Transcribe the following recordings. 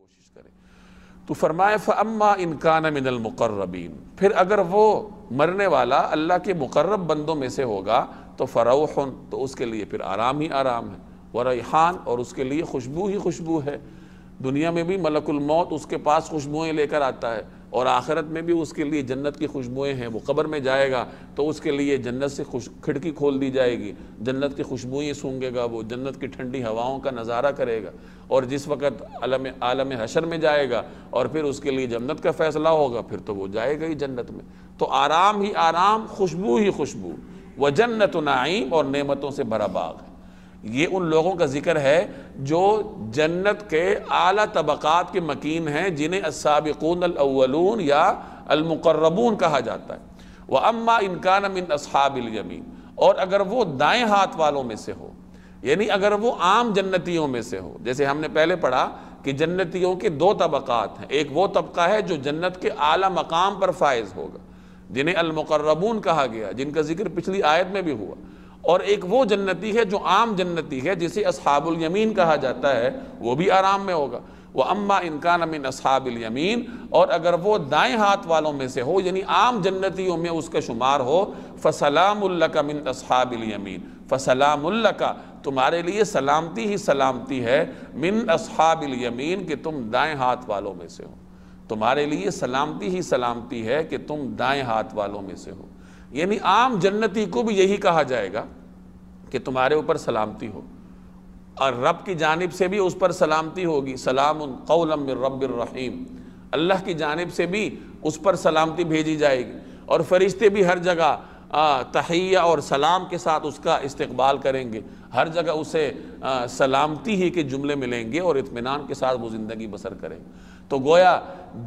कोशिश करें तो फरमाए फ़म्मा इनकान मिनलमकर्रबीन फिर अगर वो मरने वाला अल्लाह के मुकर्रब बंदों में से होगा तो फ़रोहन तो उसके लिए फिर आराम ही आराम है व रैहान और उसके लिए खुशबू ही खुशबू है दुनिया में भी मलकुल मौत उसके पास खुशबुएं लेकर आता है और आखिरत में भी उसके लिए जन्नत की खुशबुएँ हैं वो कब्र में जाएगा तो उसके लिए जन्नत से खुश खिड़की खोल दी जाएगी जन्नत की खुशबुएं सूंघेगा वो जन्नत की ठंडी हवाओं का नज़ारा करेगा और जिस वक्त आलम आलम हशर में जाएगा और फिर उसके लिए जन्नत का फ़ैसला होगा फिर तो वो जाएगा ही जन्नत में तो आराम ही आराम खुशबू ही खुशबू व जन्नत नाइम और नेमतों से भरा बाग है ये उन लोगों का जिक्र है जो जन्नत के आला तबक़ात के मकीन हैं जिन्हें असाबिकून अव्वलून या अलमकर्रबून कहा जाता है वह अम्मा इनकान मिन असहाबिलयमीन और अगर वो दाएँ हाथ वालों में से हो यानी अगर वो आम जन्नतियों में से हो जैसे हमने पहले पढ़ा कि जन्नतियों के दो तबक़ात हैं एक वो तबका है जो जन्नत के आला मकाम पर फायज़ होगा जिन्हें अलमकर्रबून कहा गया जिनका जिक्र पिछली आयत में भी हुआ और एक वो जन्नती है जो आम जन्नती है जिसे असहाबुल यमीन कहा जाता है वो भी आराम में होगा वह अम्मा इनकान अमिन असहाबिल यमीन और अगर वो दाएं हाथ वालों में से हो यानी आम जन्नतियों में उसका शुमार हो फसलामिन मिन असहाबिल यमीन का तुम्हारे लिए सलामती ही सलामती है मिन असहाबिल यमीन कि तुम दाएं हाथ वालों में से हो तुम्हारे लिए सलामती ही सलामती है कि तुम दाएं हाथ वालों में से हो यानी आम जन्नती को भी यही कहा जाएगा कि तुम्हारे ऊपर सलामती हो और रब की जानब से भी उस पर सलामती होगी सलाम कौलम रबीम अल्लाह की जानब से भी उस पर सलामती भेजी जाएगी और फरिश्ते भी हर जगह तहिया और सलाम के साथ उसका इस्तबाल करेंगे हर जगह उसे आ, सलामती ही के जुमले मिलेंगे और इतमान के साथ वो ज़िंदगी बसर करेंगे तो गोया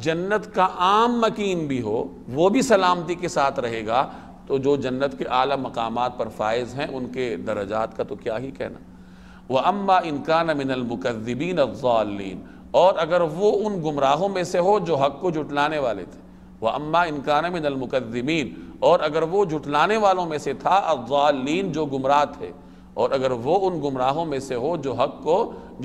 जन्नत का आम मकीन भी हो वो भी सलामती के साथ रहेगा तो जो जन्नत के अली मकाम पर फायज़ हैं उनके दर्जात का तो क्या ही कहना वह अम्मा इनकान मिनलमकदबीन अफ़ालीन और अगर वो उन गुमराहों में से हो जो हक़ को जुटलाने वाले थे वह अम्मा इनकान मिनलमकदबीन और अगर वो जुटलाने वालों में से था अफ़ालीन जो गुमराह थे और अगर वो उन गुमराहों में से हो जो हक़ को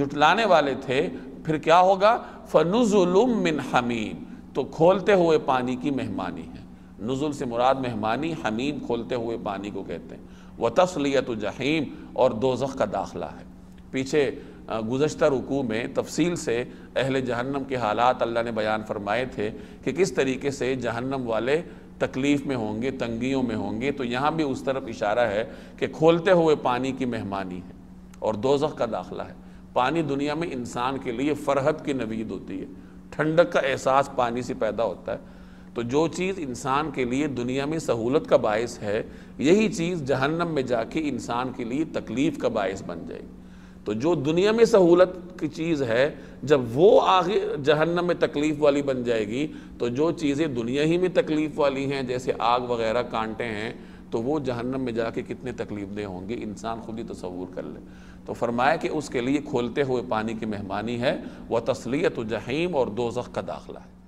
जुटलाने वाले थे फिर क्या होगा फ़नुजुलुम मिन हमीम तो खोलते हुए पानी की मेहमानी है नज़ुल से मुराद मेहमानी हमीम खोलते हुए पानी को कहते हैं व तसलियत जहीम और दोजख का दाखिला है पीछे गुजशत रुकू में तफसील से अहल जहन्नम के हालात अल्लाह ने बयान फरमाए थे कि किस तरीके से जहन्नम वाले तकलीफ़ में होंगे तंगियों में होंगे तो यहाँ भी उस तरफ इशारा है कि खोलते हुए पानी की मेहमानी है और दोजख का दाखिला है पानी दुनिया में इंसान के लिए फरहत की नवीद होती है ठंडक का एहसास पानी से पैदा होता है तो जो चीज़ इंसान के लिए दुनिया में सहूलत का बायस है यही चीज़ जहन्नम में जाके इंसान के लिए तकलीफ़ का बायस बन जाएगी तो जो दुनिया में सहूलत की चीज़ है जब वो आगे जहन्नम में तकलीफ़ वाली बन जाएगी तो जो चीज़ें दुनिया ही में तकलीफ़ वाली हैं जैसे आग वगैरह कांटे हैं तो वो जहन्नम में जाके कितने तकलीफ दे होंगे इंसान खुद ही तस्वूर कर ले तो फरमाया कि उसके लिए खोलते हुए पानी की मेहमानी है वह तसलीत जहीम और दो का दाखिला है